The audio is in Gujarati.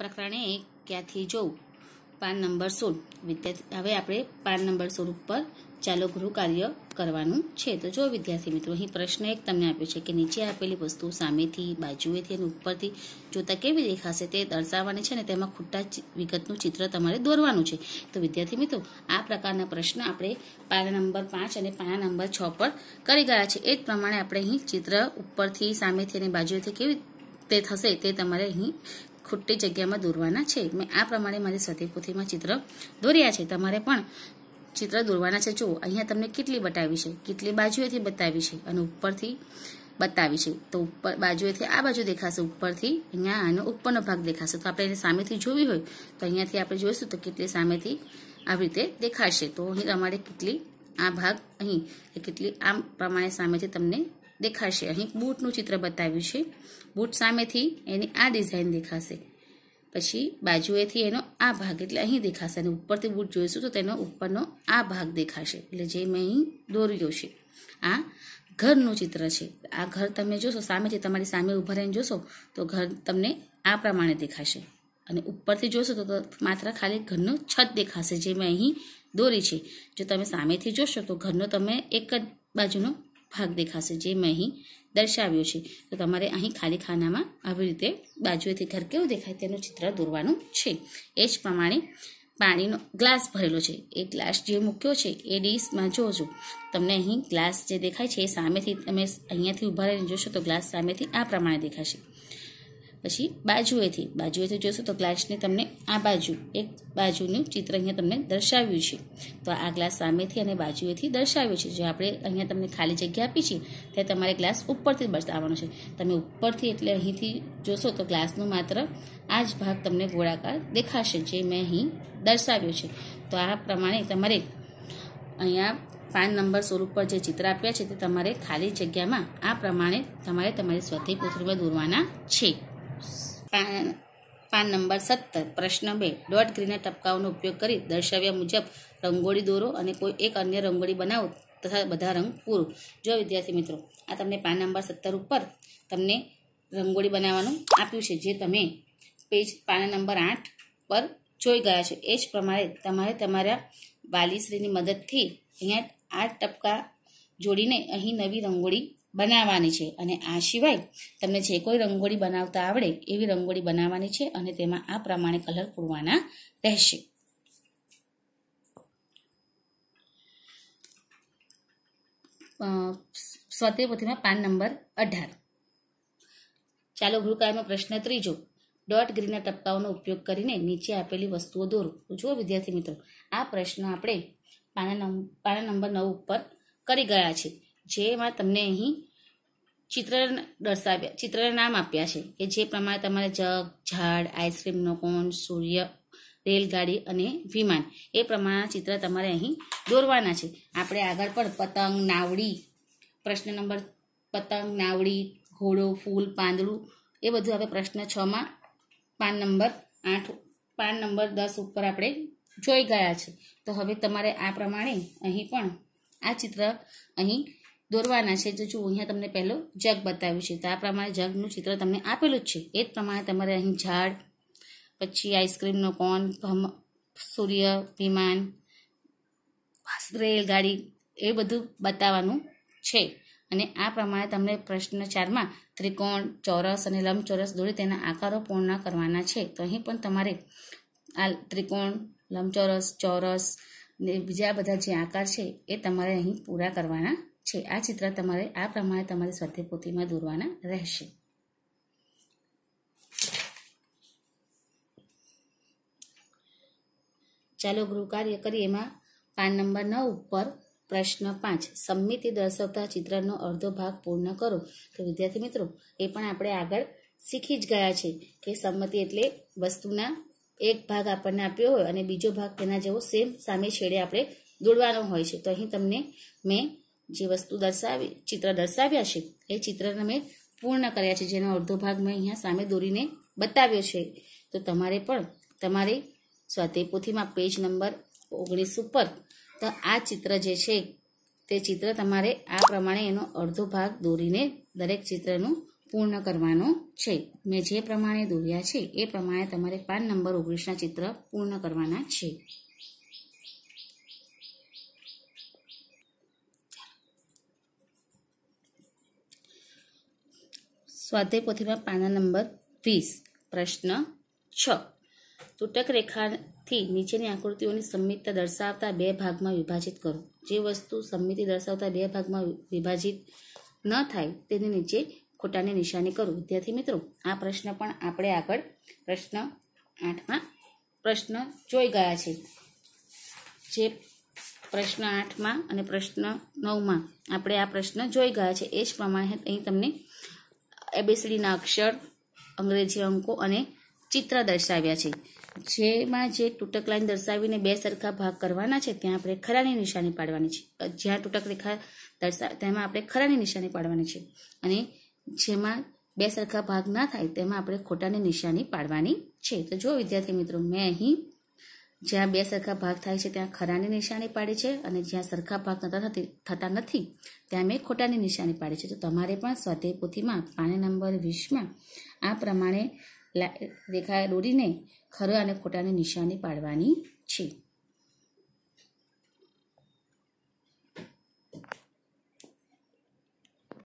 પ્રકરણે ક્યાંથી જોઉં પાન નંબર સોળ વિદ્યાર્થી હવે આપણે પાન નંબર સોળ ઉપર ચાલો ગૃહ કાર્ય કરવાનું છે તો જો વિદ્યાર્થી મિત્રો અહીં પ્રશ્ન એક તમને આપ્યો છે કે નીચે આપેલી વસ્તુ સામેથી બાજુએથી અને ઉપરથી જોતાં કેવી દેખાશે તે દર્શાવવાની છે અને તેમાં ખોટા વિગતનું ચિત્ર તમારે દોરવાનું છે તો વિદ્યાર્થી મિત્રો આ પ્રકારના પ્રશ્ન આપણે પાના નંબર પાંચ અને પાના નંબર છ પર કરી ગયા છે એ જ પ્રમાણે આપણે અહીં ચિત્ર ઉપરથી સામેથી અને બાજુએથી કેવી તે થશે તે તમારે અહીં ખોટી જગ્યામાં દોરવાના છે મેં આ પ્રમાણે મારી સ્વતી ચિત્ર દોર્યા છે તમારે પણ ચિત્ર દોરવાના છે જુઓ અહીંયા તમને કેટલી બતાવી છે કેટલી બાજુએથી બતાવી છે અને ઉપરથી બતાવી છે તો ઉપર બાજુએથી આ બાજુ દેખાશે ઉપરથી અહીંયા આનો ઉપરનો ભાગ દેખાશે તો આપણે એને સામેથી જોવી હોય તો અહીંયાથી આપણે જોઈશું તો કેટલી સામેથી આવી રીતે દેખાશે તો અહીં તમારે કેટલી આ ભાગ અહીં કેટલી આ પ્રમાણે સામેથી તમને દેખાશે અહીં બૂટનું ચિત્ર બતાવ્યું છે બૂટ સામેથી એની આ ડિઝાઇન દેખાશે પછી બાજુએથી એનો આ ભાગ એટલે અહીં દેખાશે અને ઉપરથી બૂટ જોઈશું તો તેનો ઉપરનો આ ભાગ દેખાશે એટલે જે મેં અહીં દોર્યો છે આ ઘરનું ચિત્ર છે આ ઘર તમે જોશો સામેથી તમારી સામે ઊભા રહીને જોશો તો ઘર તમને આ પ્રમાણે દેખાશે અને ઉપરથી જોશો તો માત્ર ખાલી ઘરનો છત દેખાશે જે મેં અહીં દોરી છે જો તમે સામેથી જોશો તો ઘરનો તમે એક જ બાજુનો ભાગ દેખાશે જે મેં અહીં દર્શાવ્યો છે તો તમારે અહીં ખાલી ખાનામાં આવી રીતે બાજુએથી ઘર કેવું દેખાય તેનું ચિત્ર દોરવાનું છે એ જ પ્રમાણે પાણીનો ગ્લાસ ભરેલો છે એ ગ્લાસ જે મૂક્યો છે એ ડીશમાં જોજો તમને અહીં ગ્લાસ જે દેખાય છે એ સામેથી તમે અહીંયાથી ઊભા રહીને જોશો તો ગ્લાસ સામેથી આ પ્રમાણે દેખાશે પછી બાજુએથી બાજુએથી જોશો તો ગ્લાસની તમને આ બાજુ એક બાજુનું ચિત્ર અહીંયા તમને દર્શાવ્યું છે તો આ ગ્લાસ સામેથી અને બાજુએથી દર્શાવ્યું છે જો આપણે અહીંયા તમને ખાલી જગ્યા આપી છે ત્યારે તમારે ગ્લાસ ઉપરથી બતાવવાનો છે તમે ઉપરથી એટલે અહીંથી જોશો તો ગ્લાસનું માત્ર આ જ ભાગ તમને ગોળાકાર દેખાશે જે મેં અહીં દર્શાવ્યો છે તો આ પ્રમાણે તમારે અહીંયા પાન નંબર સોળ ઉપર જે ચિત્ર આપ્યા છે તે તમારે ખાલી જગ્યામાં આ પ્રમાણે તમારે તમારી સ્વતી પૃથ્વીમાં દોરવાના છે પાન નંબર સત્તર પ્રશ્ન બે ડોટ ગ્રીના ટપકાઓનો ઉપયોગ કરી દર્શાવ્યા મુજબ રંગોળી દોરો અને કોઈ એક અન્ય રંગોળી બનાવો તથા બધા રંગ પૂરો જો વિદ્યાર્થી મિત્રો આ તમને પાન નંબર સત્તર ઉપર તમને રંગોળી બનાવવાનું આપ્યું છે જે તમે પેજ પાન નંબર આઠ પર જોઈ ગયા છો એ જ પ્રમાણે તમારે તમારા વાલીશ્રીની મદદથી અહીંયા આઠ ટપકા જોડીને અહીં નવી રંગોળી બનાવવાની છે અને આ સિવાય તમને જે કોઈ રંગોળી બનાવતા આવડે એવી રંગોળી બનાવવાની છે અને તેમાં આ પ્રમાણે કલર પૂરવાના રહેશે સ્વતે પાન નંબર અઢાર ચાલો ગૃહકાર્યમાં પ્રશ્ન ત્રીજો ડોટ ગ્રીનના ટપકાઓનો ઉપયોગ કરીને નીચે આપેલી વસ્તુઓ દોરો જુઓ વિદ્યાર્થી મિત્રો આ પ્રશ્ન આપણે પાના નંબર પાના નંબર નવ ઉપર કરી ગયા છે જેમાં તમને અહીં ચિત્ર દર્શાવ્યા ચિત્રને નામ આપ્યા છે કે જે પ્રમાણે તમારે જગ ઝાડ આઈસ્ક્રીમનો કોણ સૂર્ય રેલગાડી અને વિમાન એ પ્રમાણેના ચિત્ર તમારે અહીં દોરવાના છે આપણે આગળ પણ પતંગ નાવડી પ્રશ્ન નંબર પતંગ નાવડી ઘોડો ફૂલ પાંદડું એ બધું આપણે પ્રશ્ન છમાં પાન નંબર આઠ પાન નંબર દસ ઉપર આપણે જોઈ ગયા છે તો હવે તમારે આ પ્રમાણે અહીં પણ આ ચિત્ર અહીં દોરવાના છે તો જુઓ અહીંયા તમને પહેલો જગ બતાવ્યું છે તો આ પ્રમાણે જગનું ચિત્ર તમને આપેલું જ છે એ જ પ્રમાણે તમારે અહીં ઝાડ પછી આઈસક્રીમનો કોન ભમ સૂર્ય વિમાન રેલગાડી એ બધું બતાવવાનું છે અને આ પ્રમાણે તમને પ્રશ્ન ચારમાં ત્રિકોણ ચોરસ અને લંબચોરસ દોરી તેના આકારો પૂર્ણ કરવાના છે તો અહીં પણ તમારે આ ત્રિકોણ લંબચોરસ ચોરસ ને બીજા બધા જે આકાર છે એ તમારે અહીં પૂરા કરવાના છે આ ચિત્ર તમારે આ પ્રમાણે તમારી સ્વાધ્યાયપોથીમાં દોરવાના રહેશે ચાલો ગૃહ કાર્ય કરીએ એમાં પાન નંબર નવ ઉપર પ્રશ્ન પાંચ સમિતિ દર્શાવતા ચિત્રનો અડધો ભાગ પૂર્ણ કરો તો વિદ્યાર્થી મિત્રો એ પણ આપણે આગળ શીખી જ ગયા છે કે સંમતિ એટલે વસ્તુના એક ભાગ આપણને આપ્યો હોય અને બીજો ભાગ તેના જેવો સેમ સામે છેડે આપણે દોડવાનો હોય છે તો અહીં તમને મેં જે વસ્તુ દર્શાવી ચિત્ર દર્શાવ્યા છે એ ચિત્ર મેં પૂર્ણ કર્યા છે જેનો અડધો ભાગ મેં અહીંયા સામે દોરીને બતાવ્યો છે તો તમારે પણ તમારી સ્વાતે પોથીમાં પેજ નંબર ઓગણીસ ઉપર તો આ ચિત્ર જે છે તે ચિત્ર તમારે આ પ્રમાણે એનો અડધો ભાગ દોરીને દરેક ચિત્રનું પૂર્ણ કરવાનું છે મેં જે પ્રમાણે દોર્યા છે એ પ્રમાણે તમારે પાન નંબર ઓગણીસના ચિત્ર પૂર્ણ કરવાના છે સ્વાધ્યાય પોથીમાં પાના નંબર વીસ પ્રશ્ન છ તૂટક રેખાથી નીચેની આકૃતિઓની સંમિતતા દર્શાવતા બે ભાગમાં વિભાજિત કરો જે વસ્તુ સંમિતિ દર્શાવતા બે ભાગમાં વિભાજિત ન થાય તેની નીચે ખોટાની નિશાની કરો વિદ્યાર્થી મિત્રો આ પ્રશ્ન પણ આપણે આગળ પ્રશ્ન આઠમાં પ્રશ્ન જોઈ ગયા છે જે પ્રશ્ન આઠમાં અને પ્રશ્ન નવમાં આપણે આ પ્રશ્ન જોઈ ગયા છે એ જ પ્રમાણે અહીં તમને એબીસીડીના અક્ષર અંગ્રેજી અંકો અને ચિત્ર દર્શાવ્યા છે જેમાં જે તૂટક લાઈન દર્શાવીને બે સરખા ભાગ કરવાના છે ત્યાં આપણે ખરાની નિશાની પાડવાની છે જ્યાં તૂટક રેખા દર્શા તેમાં આપણે ખરાની નિશાની પાડવાની છે અને જેમાં બે સરખા ભાગ ના થાય તેમાં આપણે ખોટાની નિશાની પાડવાની છે તો જો વિદ્યાર્થી મિત્રો મેં અહીં જ્યાં બે સરખા ભાગ થાય છે ત્યાં ખરાની નિશાની પાડે છે અને જ્યાં સરખા ભાગ થતા થતા નથી ત્યાં મેં ખોટાની નિશાની પાડી છે તો તમારે પણ સ્વાધ્યાય પોથીમાં પાણી નંબર વીસમાં આ પ્રમાણે રેખા દોરીને ખરા અને ખોટાની નિશાની પાડવાની છે